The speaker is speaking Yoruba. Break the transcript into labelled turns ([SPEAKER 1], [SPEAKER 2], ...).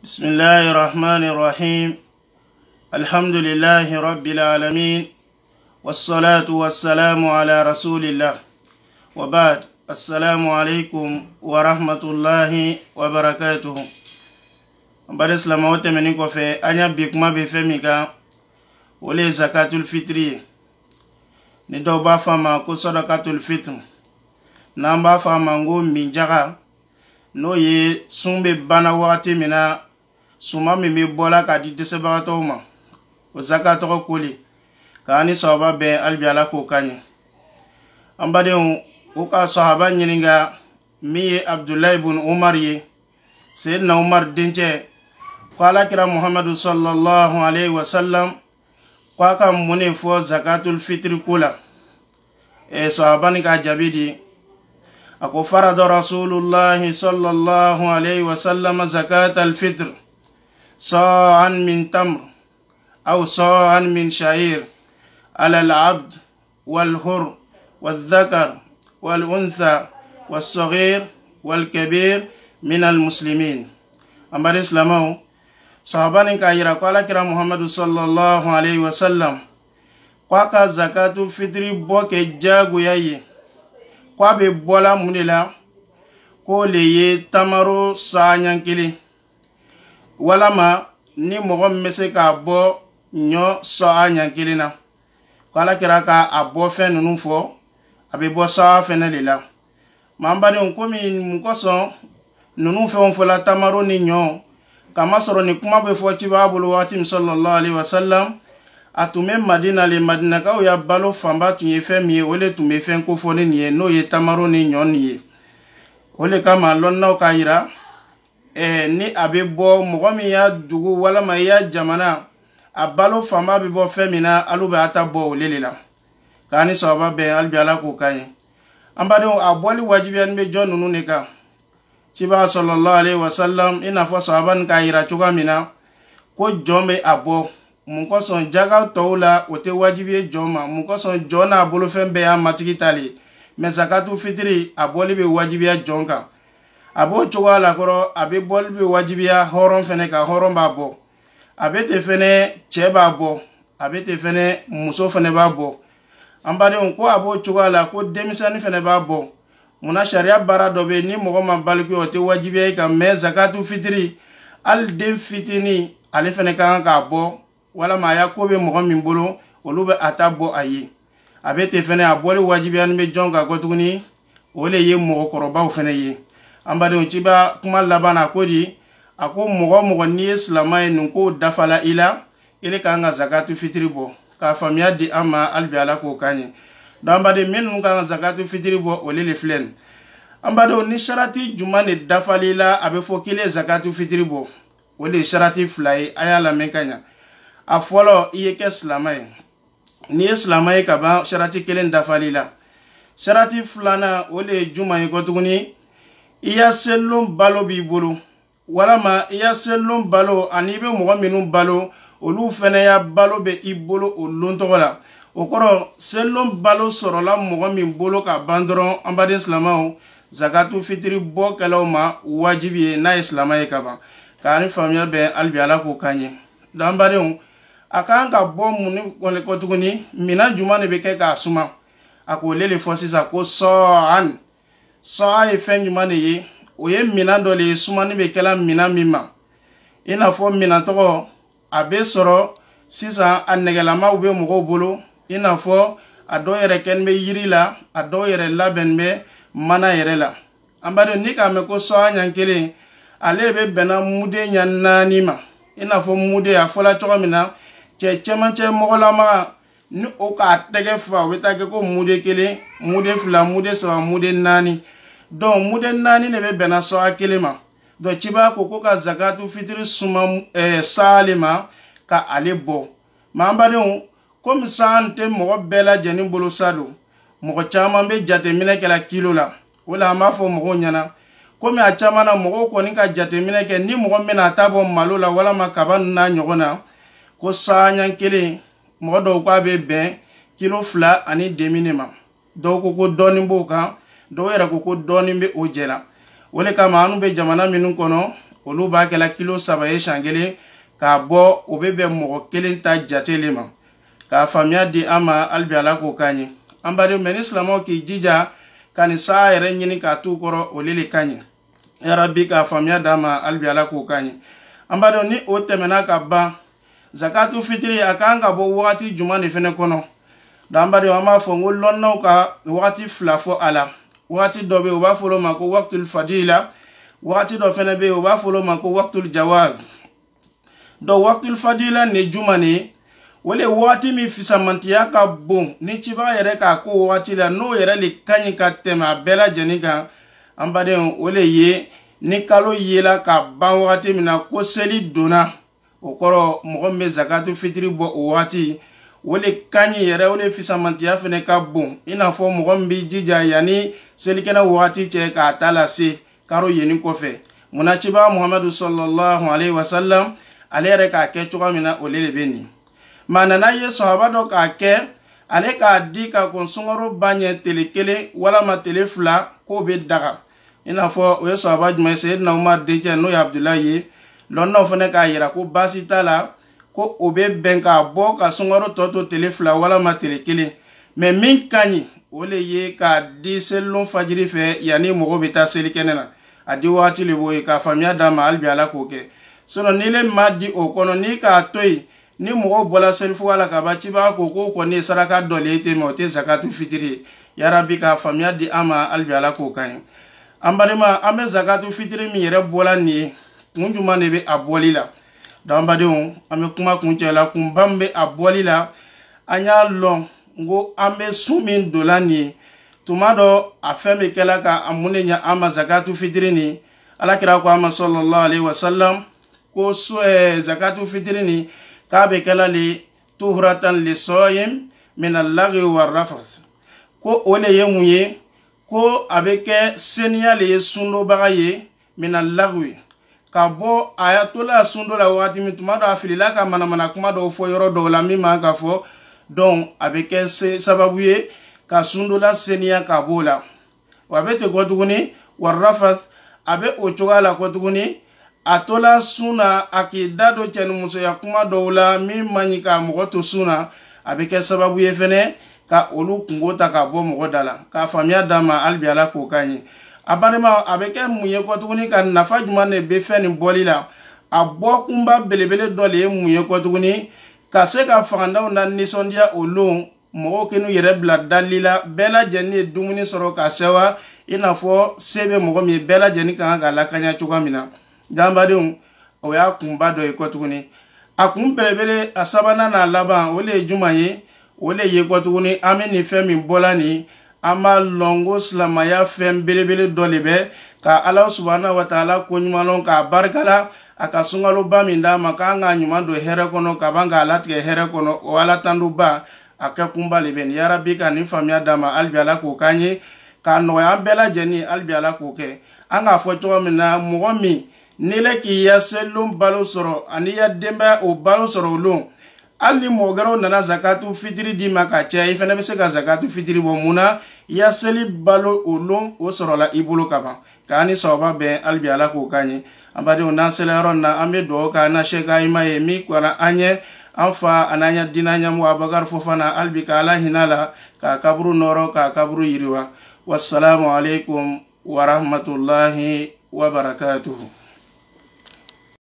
[SPEAKER 1] بسم الله الرحمن الرحيم الحمد لله رب العالمين والصلاة والسلام على رسول الله وبعد السلام عليكم ورحمة الله وبركاته بعد السلام وتمنيك وفي أن ما بفمك ولي زكاة الفطر ندو بافما كو صدقة الفطر نعم بافما نغو من جغا نو ye sun bɛ banna suma min bɛ bɔla k'a di dɛsɛbagatɔw ma o zaka tɔgɔ koli k'an ni sababa bɛn halibi ala k'o ka ɲɛ an badenw u ka sahaba ɲininka min ye abdulayi bun umar ye na umar dencɛ ko alakira muhamadu sallallahu alaihi wasallam ko a ka mun ne fɔ zakatul fitiri ko la e sahaba ni k'a jaabi di a ko farada rasulullahi sallallahu alaihi wasallam zakatul fitiri صاعا من تمر أو صاعا من شعير على العبد والهر والذكر والأنثى والصغير والكبير من المسلمين أما الإسلام صحابان كايرا قال كرا محمد صلى الله عليه وسلم قاقا زكاة فطر بوك جاغو ياي قابي بولا منلا قولي تمرو سانيان كلي walama ni mɔgɔ min bɛ se k'a bɔ ɲɔ sa'a ɲɛ kelen na ko ala kɛra k'a bɔ fɛn ninnu fɔ a bɛ bɔ sa'a fɛnɛ de la maa badenw komi mun kosɔn ninnu fɛnw fɔla tamaro ni ɲɔ kamasɔrɔ nin kuma bɛ fɔ ci bolo waati min sallallahu alaihi wasallam a tun bɛ madina le madinakaw ya balo fanba tun ye fɛn min ye o le tun bɛ fɛn kofɔlen nin ye n'o ye tamaro ni ɲɔ nin ye o le kama lɔnnaw k'a yira ni a bɛ bɔ mɔgɔ min y'a dugu walama i y'a jamana a balo fanba bɛ bɔ fɛn min na alu bɛ a ta bɔ o le de la k'a ni sababa bɛn hali bi ala k'o k'an ye an badenw a bɔli wajibiya ni bɛ jɔn ninnu de kan cibaa sɔlɔlɔ ale wasalam i n'a fɔ sababa nin k'a yira cogoya min na ko jɔn bɛ a bɔ mun kosɔn jaga tɔw la o tɛ wajibi ye jɔn ma mun kosɔn jɔn n'a bolofɛn bɛɛ y'a matigi ta le mɛ zakatu fitiri a bɔli bɛ wajibiya jɔn kan a b'o cogoya la kɔrɔ a bɛ bɔli bɛ wajibiya hɔrɔn fɛnɛ kan hɔrɔn b'a bɔ a bɛ ten fɛnɛ cɛ b'a bɔ a bɛ ten fɛnɛ muso fɛnɛ b'a bɔ an badenw ko a b'o cogoya la ko denmisɛnnin fɛnɛ b'a bɔ munna sariya baara dɔ bɛ yen ni mɔgɔ ma balikuya o tɛ wajibiya i kan mɛ zakatu fitiri hali den fitinin ale fɛnɛ ka kan k'a bɔ walama a y'a ko bɛ mɔgɔ min bolo olu bɛ a ta bɔ a ye a bɛ ten fɛnɛ a bɔli wajibiyani bɛ jɔn kan kɔtuguni o le ye mɔgɔkɔrɔbaw fɛnɛ ye an badenw ci ba kuma laban na ko di a ko mɔgɔ mɔgɔ n'i ye silama ye nin ko dafala i la i de kan ka zakatu fitiri bɔ k'a faamuya di an ma hali bi ala k'o kan ye donc an baden minnu kan ka zakatu fitiri bɔ olu de filɛ nin an badenw ni sarati jumɛn de dafal'i la a bɛ fɔ k'i le zakatu fitiri bɔ o de ye sarati fila ye a y'a lamɛn ka ɲa a fɔlɔ i ye kɛ silama ye n'i ye silama ye ka ban sarati kelen dafali la sarati filanan o de ye juman ye kɔtuguni i ya selon balo b'i bolo walama i ya selon balo ani i bɛ mɔgɔ minnu balo olu fɛnɛ balo be i bolo o loon tɔgɔ la o kɔrɔ selon balo sɔrɔla mɔgɔ min bolo ka ban dɔrɔn an baden silamaw zakatu fitiri bɔkɛlaw ma wajibi ye n'a ye silama ye ka ban k'ani faamuya bɛn halibi ala k'o kan ye an badenw a kan ka bɔ mun kɔni kɔ tuguni minan juman de bɛ kɛ k'a suma a k'o le le fɔ sisan ko sɔɔani sɔn ye fɛn jumɛn de ye o ye minan dɔ de ye sumani bɛ kɛla minan min ma i n'a fɔ minan tɔgɔ a bɛ sɔrɔ sisan a nɛgɛlamaw bɛ mɔgɔw bolo i n'a fɔ a dɔw yɛrɛ kɛni bɛ yiri la a dɔw yɛrɛ labɛn bɛ mana yɛrɛ la an b'a dɔn ni k'a mɛn ko sɔn ɲɛ kelen ale de bɛ bɛnna muden ɲɛ naani ma i n'a fɔ muden a fɔla cogo min na cɛ cɛmancɛ mɔgɔlamaga ni o k'a tɛgɛ fa o bɛ taa kɛ ko muden kelen muden fila muden saba muden naani dɔnku muden naani de bɛ bɛnna sɔha kelen ma dɔnku cibaa ko ko ka zakatu fitiri suma ɛɛ saale ma ka ale bɔ maa badenw komi san tɛ mɔgɔ bɛɛ lajɛlen bolo sa don mɔgɔ caman bɛ jateminɛ kɛla kilo la o la an b'a fɔ mɔgɔw ɲɛna komi a caman na mɔgɔw kɔni ka jateminɛ kɛ ni mɔgɔ min bɛna a ta bɔ malo la walama kaba ninnu n'a ɲɔgɔn na ko saaɲɛ kelen mɔgɔ dɔw k'a bɛ bɛn kilo fila ani demi de ma dɔw ko ko dɔɔnin b'o kan dɔw yɛrɛ ko ko dɔɔnin bɛ o jɛ la o de kama anw bɛ jamana minnu kɔnɔ olu b'a kɛla kilo saba ye siɲɛ kelen k'a bɔ o bɛ bɛn mɔgɔ kelen ta jate le ma k'a faamuya di an ma hali bi ala k'o k'an ye an badenw mɛ ni silamɛw k'i jija ka nin saa yɛrɛ ɲini k'a t'u kɔrɔ o le le ka ɲi yarabi k'a faamuya d'an ma hali bi ala k'o k'an ye an badenw ni o tɛmɛna ka ban zakatu fitiri a kan ka bɔ wagati juman de fɛnɛ kɔnɔ danbari an b'a fɔ n ko lɔnnaw ka wagati fila fɔ a la wagati dɔ be u b'a fɔlo ma ko waktul fadila wagati dɔ fɛnɛ be u b'a fɔlo ma ko waktul jawaz dɔ waktul fadila ne juman ne o le wagati min fisamantiya ka bon ni cibaga yɛrɛ k'a ko wagati la n'o yɛrɛ le ka ɲi ka tɛmɛ a bɛɛ lajɛnin kan an badenw o le ye ni kalo yela ka ban wagati min na ko seli donna o kɔrɔ mɔgɔ min bɛ zakatu fitiri bɔ o wagati o de ka ɲi yɛrɛ o de fisamantiya fɛnɛ ka bon i n'a fɔ mɔgɔ min b'i jija yanni selikɛnɛ wagati cɛ k'a ta lase karo yenni kɔfɛ munaciba muhamadu sallallahu alaihi wa salam ale yɛrɛ k'a kɛ cogoya min na o de bɛ nin maa nana ye sɔhaba dɔ k'a kɛ ale k'a di ka kɔn sunkaro ba ɲɛ tele kelen walama tele fila k'o bɛ daga i n'a fɔ o ye sɔhaba jumɛn ye seyidina umar dencɛ n'o ye abudulayi ye lɔnnaw fɛnɛ k'a yira ko baasi t'a la ko o bɛ bɛn k'a bɔ ka sunkaro tɔ to tele fila walama tele kelen mɛ min ka ɲi o le ye k'a di selilon fajiri fɛ yanni mɔgɔ bɛ taa selikɛnɛ na a di wagati le b'o ye k'a faamuya d'a ma halibi ala k'o kɛ sinɔn n'i le ma di o kɔnɔ n'i k'a to yen ni mɔgɔw bɔla selifuga la kaban cibaga ko k'o kɔni ye saraka dɔ le ye ten mɛ o tɛ zakatu fitiri ye yarabi k'a faamuya di an ma halibi ala k'o ka ɲi an balima an bɛ zakatu fitiri min yɛrɛ bɔla nin ye kun juman de bɛ a bɔli la danbadenw an bɛ kuma kuncɛ la kunba min bɛ a bɔli la an y'a lɔn n ko an bɛ sun min don nin ye tuma dɔ a fɛn bɛ kɛla ka a mun de ɲɛ an ma zakatu fitiri nin alakira ko an ma sɔlɔlɔ ale wasalam ko so ɛɛ zakatu fitiri nin k'a bɛ kɛla le tuhuratan le sɔɔye mina lagi wa rafas ko o le ye mun ye ko a bɛ kɛ seniya le ye sundobaga ye mina lagi ka bɔ a ya to la sun dɔ la wagati min tuma dɔ a filila ka manamana kuma dɔw fɔ yɔrɔ dɔw la min man ka fɔ dɔnku a bɛ kɛ se sababu ye ka sun dɔ la seniya ka b'o la wa a bɛ ten kɔ tuguni warafat a bɛ o cogoya la kɔ tuguni a to la sun na a k'i da don cɛnimusoya kuma dɔw la min man ɲi k'a mɔgɔ to sun na a bɛ kɛ sababu ye fɛnɛ ka olu kungo ta ka bɔ mɔgɔ da la k'a faamuya d'a ma hali bi ala k'o k'a ɲɛ. a balima a bɛ kɛ mun ye kɔ tuguni ka nafa jumɛn de bɛ fɛn nin bɔli la a bɔ kunba belebele dɔ de ye mun ye kɔ tuguni ka se ka fangadanw la nisɔndiya o lon mɔgɔw k'u yɛrɛ bila dali la bɛɛ lajɛlen ye dumuni sɔrɔ ka sewa i n'a fɔ se bɛ mɔgɔ min ye bɛɛ lajɛlen ka kan k'a lakanya cogoya min na janbadenw o y'a kunba dɔ ye kɔ tuguni a kun belebele a sabanan n'a laban o de ye jumɛn ye o de ye kɔ tuguni an bɛ nin fɛn min bɔla nin an b'a lɔn ko silamaya fɛn belebele dɔ le bɛ ka ala subahana wataala koɲumanlɔn k'a barika la a ka sunkaloba min d'a ma k'an k'a ɲuman don hɛrɛ kɔnɔ ka ban k'a latigɛ hɛrɛ kɔnɔ o ala tandoba a kɛ kunba le bɛ nin yarabi ka nin faamuya d'a ma halibi ala k'o k'an ye k'a nɔgɔya an bɛɛ lajɛlen halibi ala k'o kɛ an k'a fɔ cogo min na mɔgɔ min n'i le k'i ya selon balo sɔrɔ ani i ya denbaya o balo sɔrɔ o lon hali ni mɔgɔ wɛrɛw nana zakatu fitiri d'i ma ka caya i fana bɛ se ka zakatu fitiri bɔ mun na i balo o lon o sɔrɔla i bolo ka ban k'an ni sababa bɛn hali bi ala k'o k'an ye an badenw n'an sela yɔrɔ in na an bɛ dugawu k'an na se k'an ma ye min kɔnna an ye an fa a n'an ya diinɛ ɲɛmɔgɔ abakari fofana hali bi k'ala hinɛ la k'a kaburu nɔrɔ k'a kaburu yiriwa wasalaamu aleykum warahmatulahi wabarakatuhu.